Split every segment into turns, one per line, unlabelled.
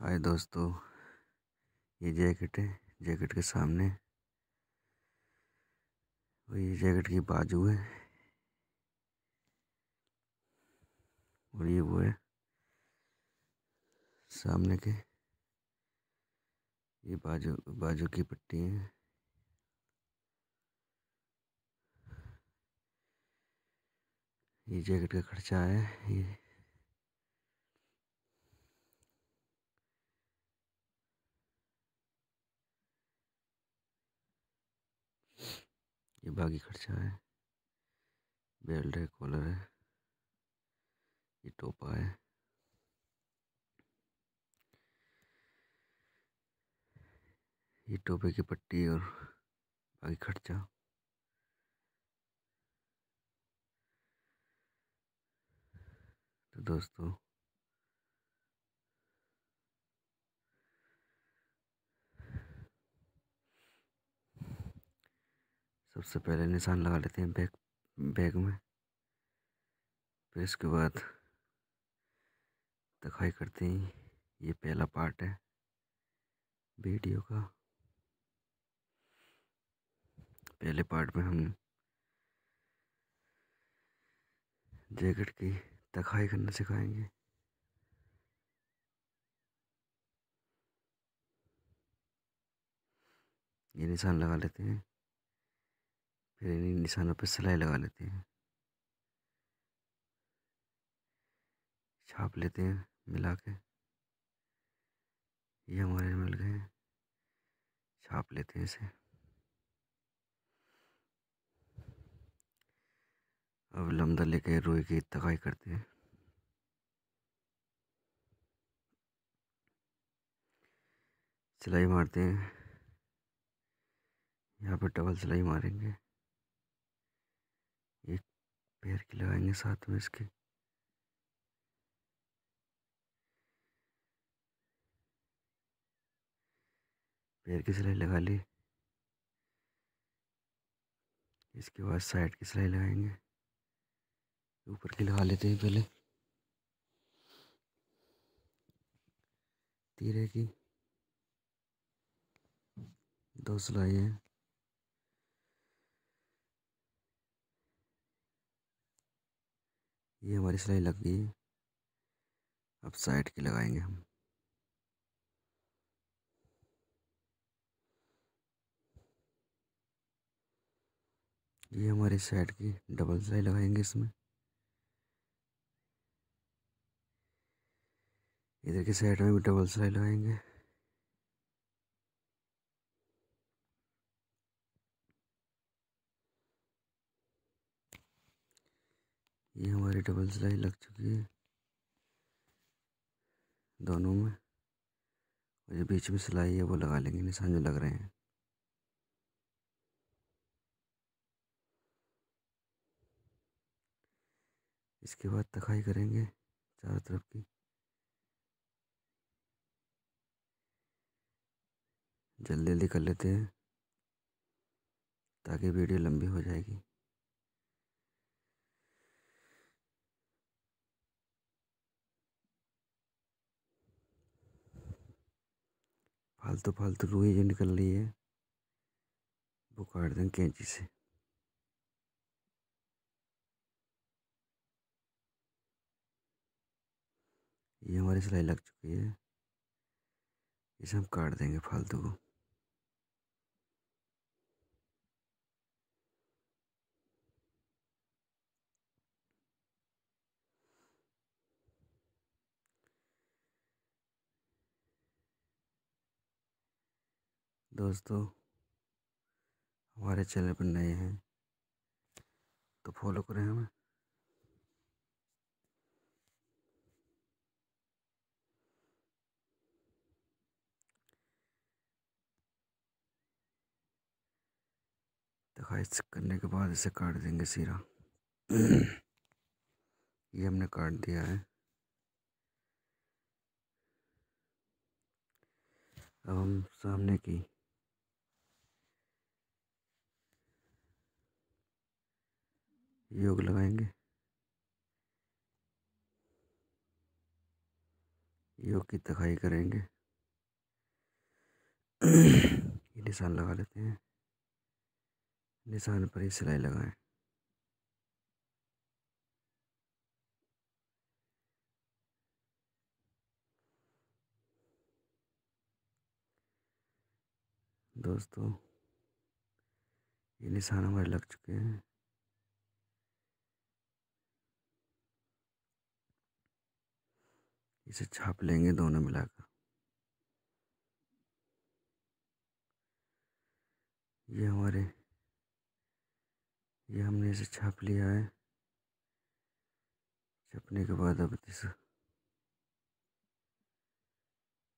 हाय दोस्तों ये जैकेट है जैकेट के सामने और ये जैकेट की बाजू है और ये वो है सामने के ये बाजू बाजू की पट्टी है ये जैकेट का खर्चा है ये ये बाकी खर्चा है बेल्ट है कॉलर है ये टोपा है ये टोपे की पट्टी और बाकी खर्चा तो दोस्तों सबसे पहले निशान लगा लेते हैं बैग बैग में फिर इसके बाद दिखाई करते हैं ये पहला पार्ट है वीडियो का पहले पार्ट में हम जैकेट की तखाई करना सिखाएंगे ये निशान लगा लेते हैं इन निशानों पर सिलाई लगा लेते हैं छाप लेते हैं मिला के ये हमारे मिल गए हैं छाप लेते हैं इसे अब लम्बा लेके रोई की तकाई करते हैं सिलाई मारते हैं यहाँ पे डबल सिलाई मारेंगे पेयर की लगाएंगे साथ में इसके पेयर की सिलाई लगा ली इसके बाद साइड की सिलाई लगाएंगे ऊपर की लगा लेते हैं पहले तीरे की दो सिलाई है ये हमारी सिलाई लग गई है अब साइड की लगाएंगे हम ये हमारी साइड की डबल सिलाई लगाएंगे इसमें इधर की साइड में भी डबल सिलाई लगाएंगे ये हमारी डबल सिलाई लग चुकी है दोनों में और जो बीच में सिलाई है वो लगा लेंगे निशान जो लग रहे हैं इसके बाद तखाई करेंगे चारों तरफ की जल्दी जल्दी कर लेते हैं ताकि वीडियो लंबी हो जाएगी फालतू फालतू रूह जो निकल रही है वो काट दें कैंची से ये हमारी सिलाई लग चुकी है इसे हम काट देंगे फालतू को दोस्तों हमारे चैनल पर नए हैं तो फॉलो करें हमें तकाइज तो करने के बाद इसे काट देंगे सीरा ये हमने काट दिया है अब हम सामने की योग लगाएंगे योग की तखाई करेंगे ये निशान लगा लेते हैं निशान पर ही सिलाई लगाएं दोस्तों ये निशान हमारे लग चुके हैं इसे छाप लेंगे दोनों मिलाकर ये हमारे ये हमने इसे छाप लिया है छपने के बाद अब इस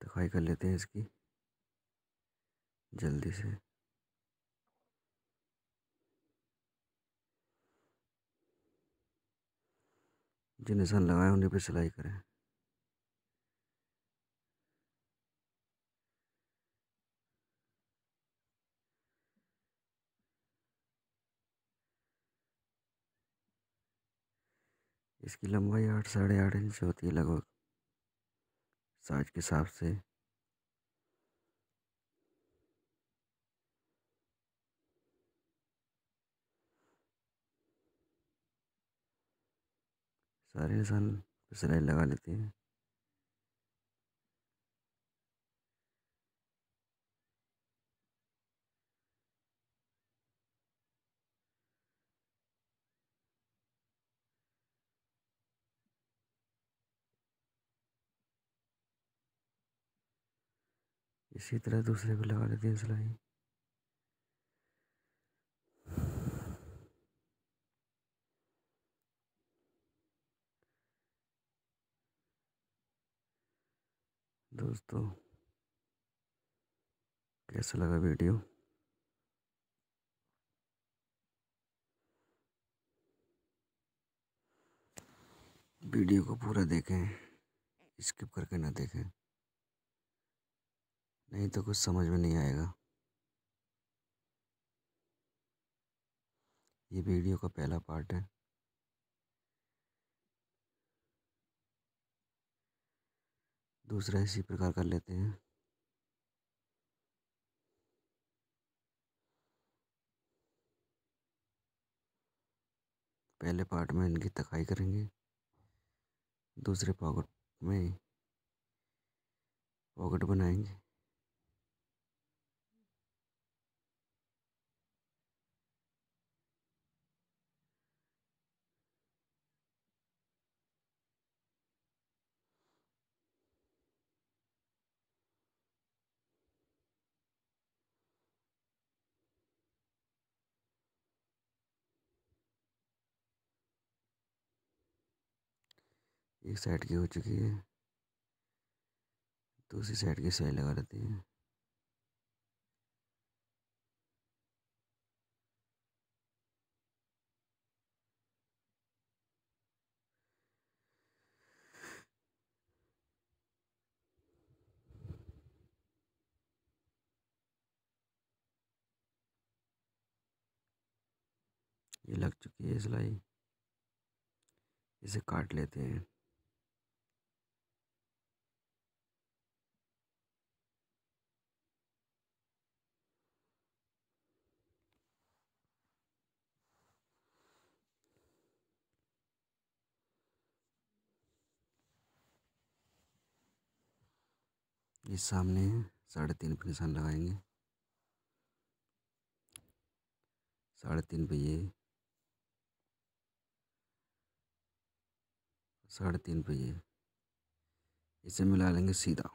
तखाई कर लेते हैं इसकी जल्दी से जो निशान लगाए उन्हें पे सिलाई करें इसकी लंबाई आठ साढ़े आठ इंच होती है लगभग साइज के हिसाब से सारे इंसान सिलाई लगा लेते हैं इसी तरह दूसरे पे लगा लेते हैं सिलाई दोस्तों कैसा लगा वीडियो वीडियो को पूरा देखें स्किप करके ना देखें नहीं तो कुछ समझ में नहीं आएगा ये वीडियो का पहला पार्ट है दूसरा इसी प्रकार कर लेते हैं पहले पार्ट में इनकी तकाई करेंगे दूसरे पॉकेट में पॉकेट बनाएंगे एक साइड की हो चुकी है दूसरी साइड की सिलाई लगा देते हैं ये लग चुकी है सिलाई इसे काट लेते हैं ये सामने है साढ़े तीन पे निशान लगाएंगे साढ़े तीन पे ये साढ़े तीन पे ये इसे मिला लेंगे सीधा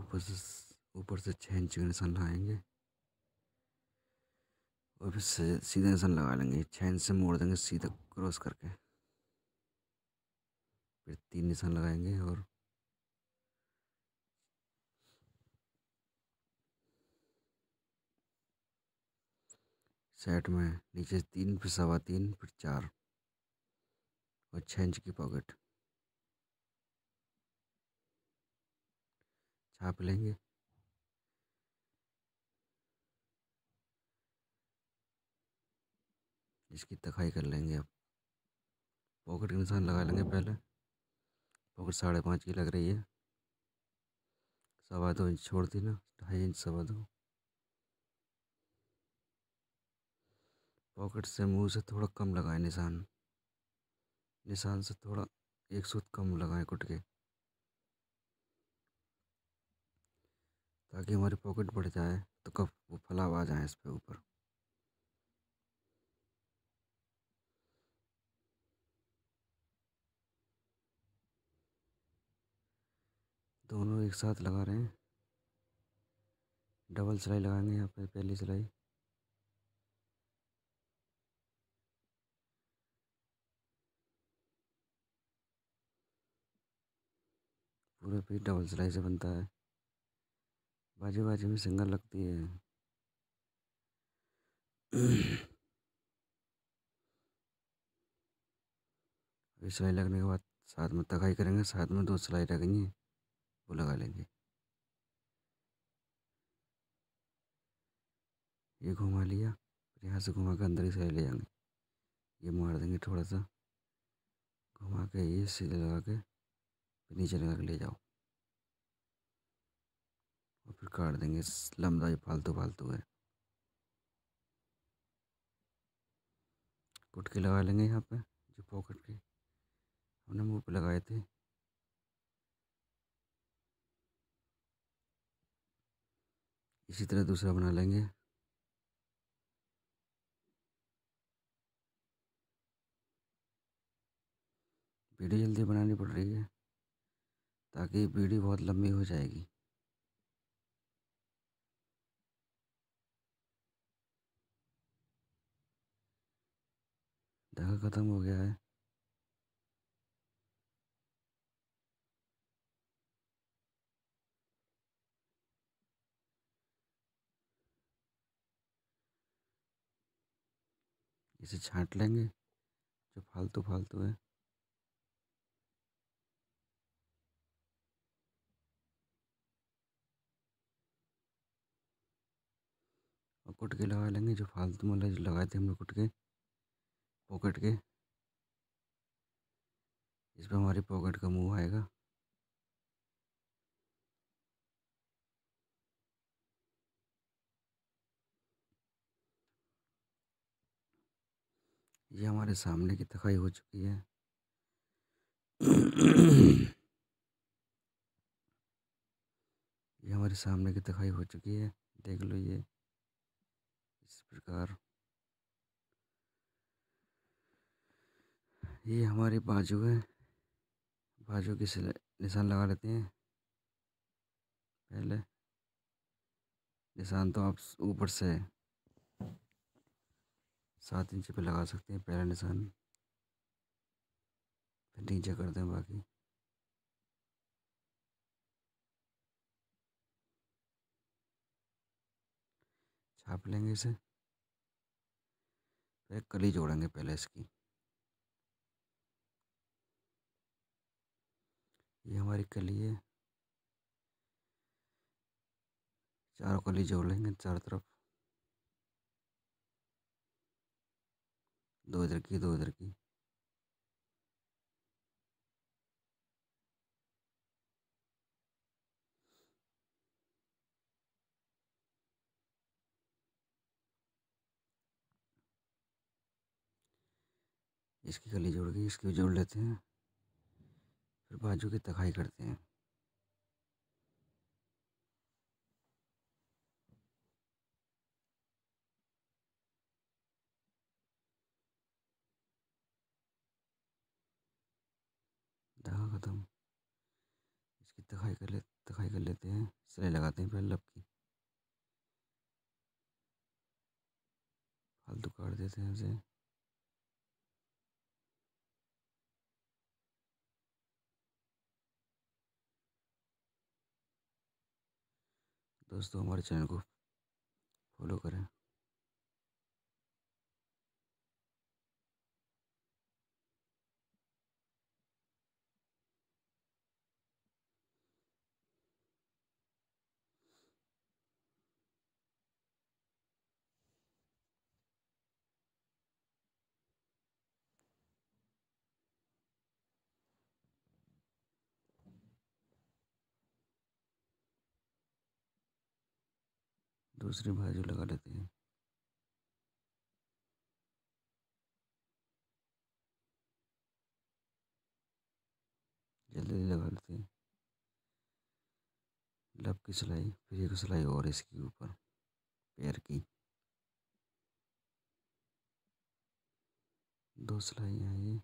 ऊपर से ऊपर से छः इंच का निशान लगाएंगे और फिर सीधा निशान लगा लेंगे छः इंच से मोड़ देंगे सीधा क्रॉस करके फिर तीन निशान लगाएंगे और सेट में नीचे तीन फिर सवा तीन फिर चार और छः इंच की पॉकेट छाप लेंगे इसकी तखाई कर लेंगे अब पॉकेट के निशान लगा लेंगे पहले पकड़ साढ़े पाँच की लग रही है सवा दो इंच छोड़ देना ढाई इंच सवा दो पॉकेट से मुंह से थोड़ा कम लगाएं निशान निशान से थोड़ा एक सूत कम लगाएं कुट के ताकि हमारी पॉकेट बढ़ जाए तो कब वो फलाव आ जाए इस पे ऊपर दोनों एक साथ लगा रहे हैं डबल सिलाई लगाएंगे यहाँ पर पहली सिलाई पूरा पेट डबल सिलाई से बनता है बाजू बाजू में सिंगल लगती है सिलाई लगने के बाद साथ में तगाई करेंगे साथ में दो सिलाई रखेंगे वो लगा लेंगे ये घुमा लिया फिर यहाँ से घुमा के अंदर ही साइड ले जाएंगे ये मार देंगे थोड़ा सा घुमा के ये सीधे लगा के फिर नीचे लगा के ले जाओ और फिर काट देंगे लम्बा ये फालतू फालतू है कुटके लगा लेंगे यहाँ पे जो पॉकेट के हमने मुँह पे लगाए थे इसी तरह दूसरा बना लेंगे वीडियो जल्दी बनानी पड़ रही है ताकि वीडियो बहुत लंबी हो जाएगी धागा ख़त्म हो गया है इसे छांट लेंगे जो फालतू फालतू है और कुटके लगा लेंगे जो फालतू मतलब जो लगाए थे हम लोग पॉकेट के इस पर हमारी पॉकेट का मुंह आएगा ये हमारे सामने की तखाई हो चुकी है ये हमारे सामने की तखाई हो चुकी है देख लो ये इस प्रकार ये हमारे बाजू है बाजू के निशान लगा लेते हैं पहले निशान तो आप ऊपर से है सात इंच पे लगा सकते हैं पहला निशान फिर नीचे कर दें बाकी छाप लेंगे इसे फिर कली जोड़ेंगे पहले इसकी ये हमारी कली है चारों कली जोड़ लेंगे चारों तरफ दो इधर की दो इधर की इसकी गली जोड़ गई इसकी जोड़ लेते हैं फिर बाजू की तखाई करते हैं बाद हम इसकी तखाई कर ले तखाई कर लेते हैं सिलाई लगाते हैं पहले लब की फालतू काट देते हैं उसे दोस्तों हमारे चैनल को फॉलो करें दूसरी बाजू लगा लेते हैं जल्दी लगा लेते हैं लब की सिलाई फिर एक सिलाई और इसके ऊपर पैर की दो सिलाई हैं ये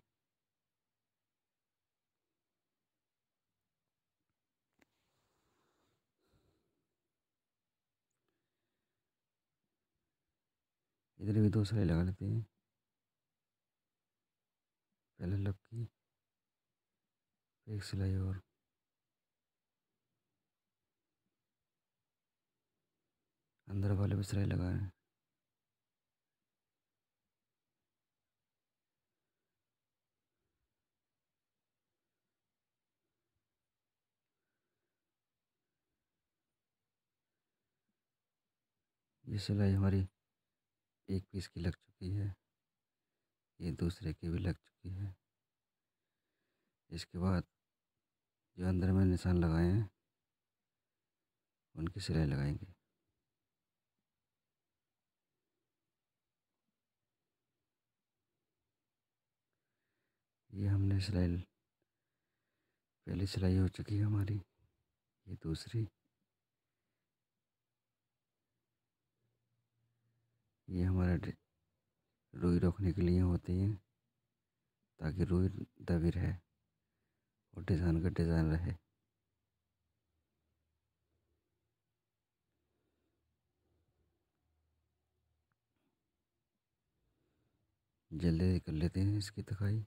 इधर भी दो सिलाई लगा लेते हैं पहले लग की एक सिलाई और अंदर वाले भी सिलाई लगा रहे ये सिलाई हमारी एक पीस की लग चुकी है ये दूसरे की भी लग चुकी है इसके बाद जो अंदर में निशान लगाए हैं उनकी सिलाई लगाएंगे ये हमने सिलाई पहली सिलाई हो चुकी है हमारी ये दूसरी ये हमारा रुई रोकने के लिए होती है ताकि रुई दबी रहे और डिज़ाइन का डिज़ाइन रहे जल्दी कर लेते हैं इसकी तखाई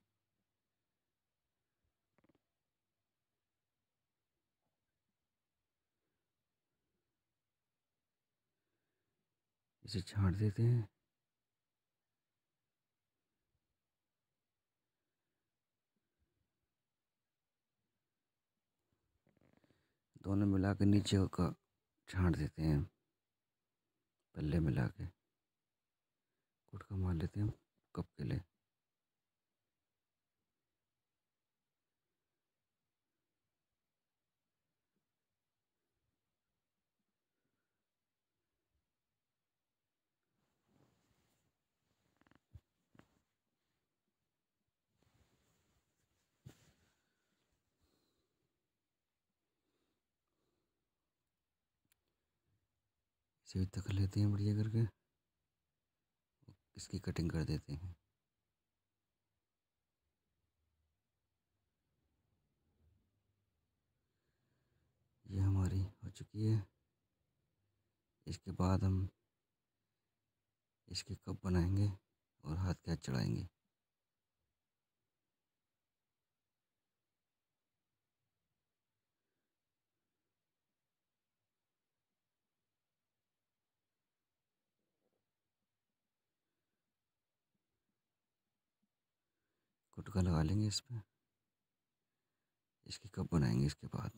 इसे छाँट देते हैं दोनों मिला के नीचे का छाट देते हैं पल्ले मिला के गुटका मार लेते हैं कप के लिए सेव तक लेते हैं बढ़िया करके इसकी कटिंग कर देते हैं ये हमारी हो चुकी है इसके बाद हम इसके कप बनाएंगे और हाथ के हाथ चढ़ाएंगे गुटका लगा लेंगे इस पर इसकी कप बनाएंगे इसके बाद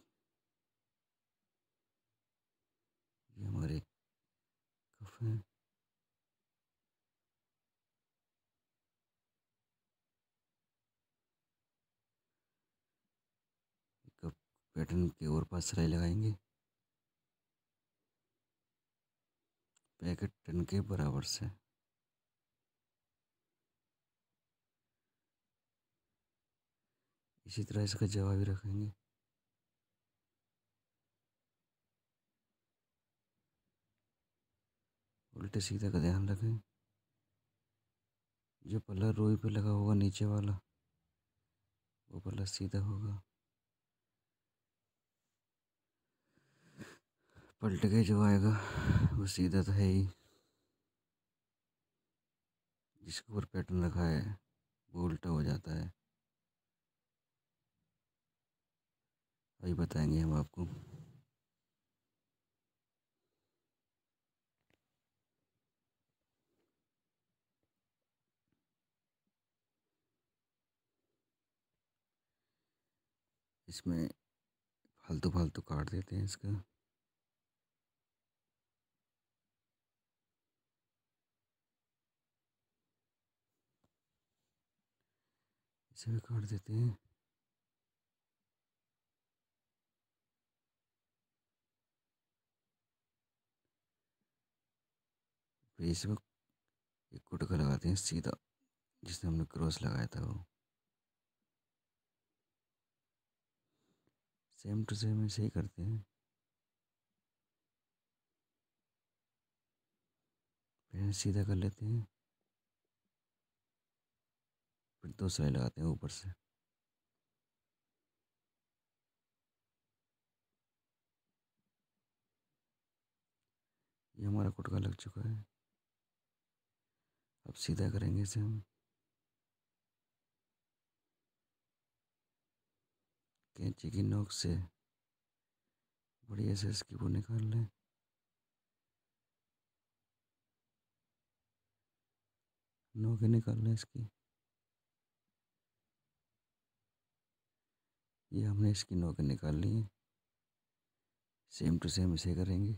ये हमारे कप हैं पैटर्न के और पास सिलाई लगाएंगे पैकेट टन के बराबर से इसी तरह इसका जवाब भी रखेंगे उल्टे सीधे का ध्यान रखें जो पल्ला रोई पे लगा होगा नीचे वाला वो पल्ला सीधा होगा पलट के जो आएगा वो सीधा तो है ही जिसके ऊपर पैटर्न रखा है वो उल्टा हो जाता है अभी बताएंगे हम आपको इसमें फालतू फालतू काट देते हैं इसका इसे भी काट देते हैं इसी को एक गुटका लगाते हैं सीधा जिसने हमने क्रॉस लगाया था वो सेम टू सेम ऐसे ही करते हैं फिर सीधा कर लेते हैं फिर दो सिलाई लगाते हैं ऊपर से ये हमारा कुटका लग चुका है अब सीधा करेंगे इसे हम कैंची की नोक से बढ़िया से इसकी वो निकाल लें नोक निकाल लें इसकी ये हमने इसकी नोके निकाल ली है सेम टू सेम इसे करेंगे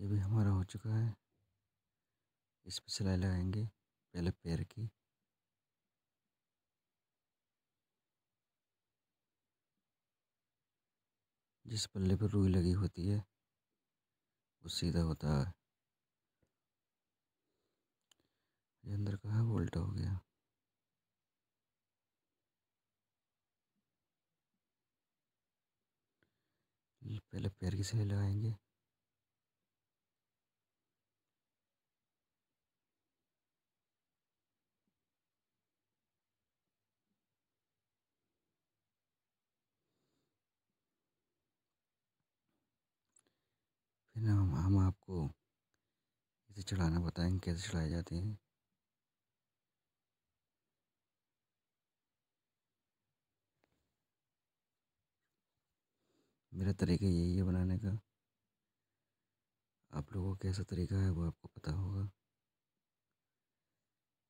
ये भी हमारा हो चुका है इस पर सिलाई लगाएंगे पहले पैर की जिस पल्ले पर रुई लगी होती है वो सीधा होता है ये अंदर का है उल्टा हो गया पहले पैर की सिलाई लगाएंगे फिर हम हम आपको इसे चढ़ाना बताएंगे कैसे चलाए जाते हैं मेरा तरीका यही है बनाने का आप लोगों का कैसा तरीका है वो आपको पता होगा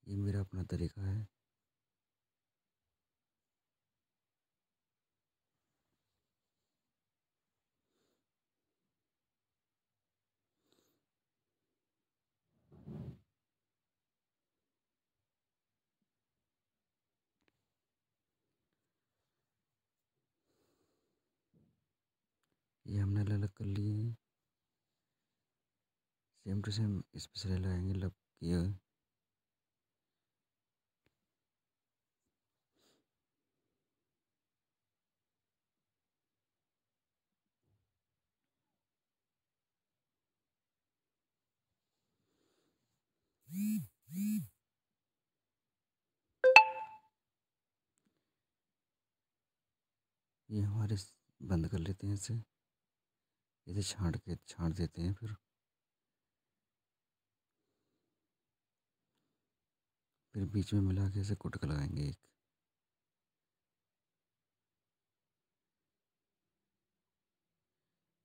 ये मेरा अपना तरीका है ये हमने अलग अलग कर लिए हैं सेम टू सेम इस पर सिलाई लगाएंगे लग किया ये हमारे बंद कर लेते हैं इसे इसे छाँट के छाँट देते हैं फिर फिर बीच में मिला के इसे कुटक लगाएंगे एक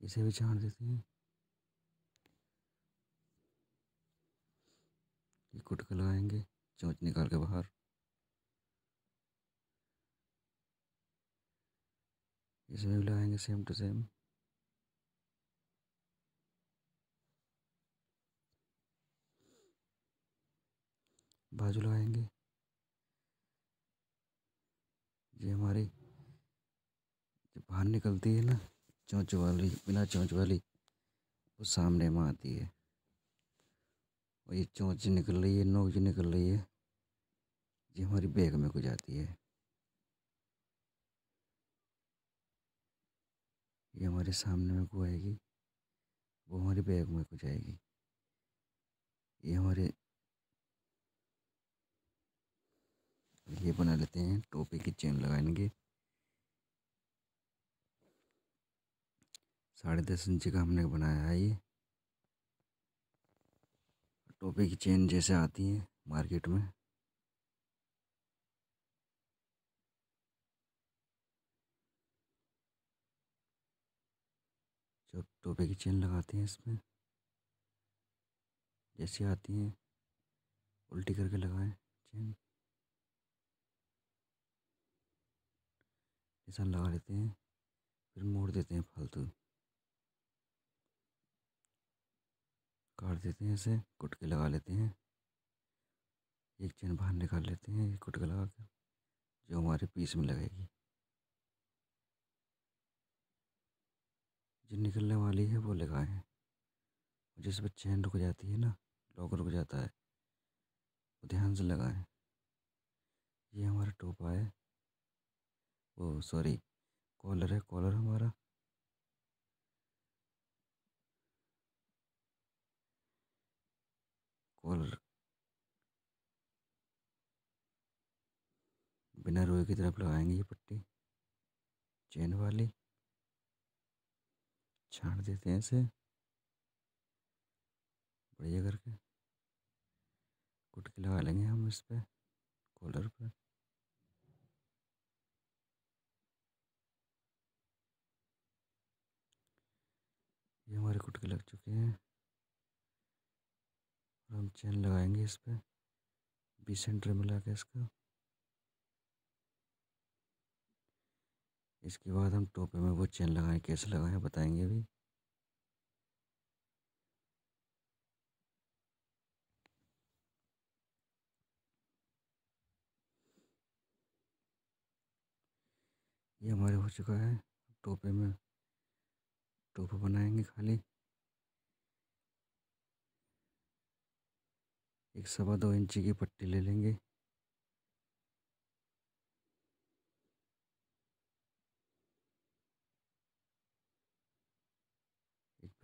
इसे भी छाँट देते हैं ये कुटक लगाएंगे चोंच निकाल के बाहर इसे भी लगाएंगे सेम टू सेम बाजू लगाएंगे ये हमारी जो बाहर निकलती है ना चौंच वाली बिना चौंच वाली वो सामने में आती है और ये चौंच निकल रही है नोक जी निकल रही है ये हमारी बैग में को जाती है ये हमारे सामने में को आएगी वो हमारे बैग में को जाएगी ये हमारे ये बना लेते हैं टोपे की चेन लगाएंगे साढ़े दस इंच का हमने बनाया है ये टोपे की चेन जैसे आती है मार्केट में जो टोपे की चेन लगाते हैं इसमें जैसे आती है उल्टी करके लगाएं चेन निशान लगा लेते हैं फिर मोड़ देते हैं फालतू काट देते हैं इसे कुटके लगा लेते हैं एक चेन बाहर निकाल लेते हैं एक कुटके लगा कर जो हमारे पीस में लगेगी जो निकलने वाली है वो लगाएं जिस पर चेन रुक जाती है ना लॉक रुक जाता है वो ध्यान से लगाएं ये हमारा टोपा है ओ सॉरी कॉलर है कॉलर हमारा कॉलर बिना रोए की तरफ लगाएंगे ये पट्टी चेन वाली छाट देते हैं इसे बढ़िया करके कुटकी लगा लेंगे हम इस पर कॉलर पर ये हमारे कुटके लग चुके हैं हम चैन लगाएंगे इस पर बी सेंटर में के इसका इसके बाद हम टोपे में वो चैन लगाएं कैसे लगाएं बताएंगे अभी ये हमारे हो चुका है टोपे में टॉप बनाएंगे खाली एक सवा दो इंची की पट्टी ले लेंगे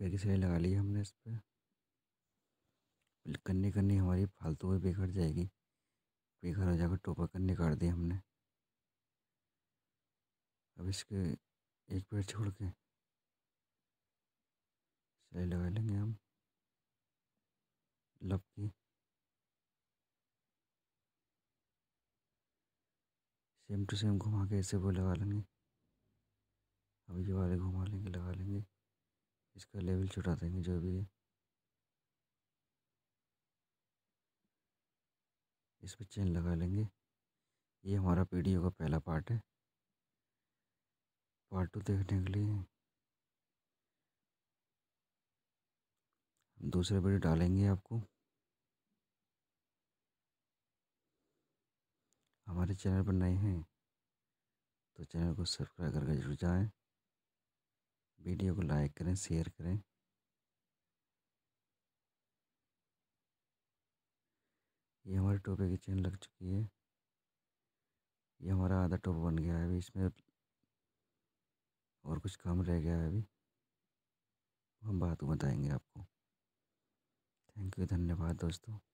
पैरी सिलाई लगा ली हमने इस पर कन्नी कन्नी हमारी फालतू में बेकार जाएगी बेकार हो जाकर टोपा कन्नी काट दी हमने अब इसके एक पैर छोड़ के सिलाई लगा लेंगे हम लपकी की सेम टू सेम घुमा के ऐसे वो लगा लेंगे अब ये वाले घुमा लेंगे लगा लेंगे इसका लेवल छुटा देंगे जो भी है इस पर चेन लगा लेंगे ये हमारा वीडियो का पहला पार्ट है पार्ट टू देखने के लिए दूसरे वीडियो डालेंगे आपको हमारे चैनल पर नए हैं तो चैनल को सब्सक्राइब करके जरूर जाएं वीडियो को लाइक करें शेयर करें ये हमारे टोपे की चेन लग चुकी है ये हमारा आधा टोप बन गया है अभी इसमें और कुछ काम रह गया है अभी हम बात बताएंगे आपको थैंक यू धन्यवाद दोस्तों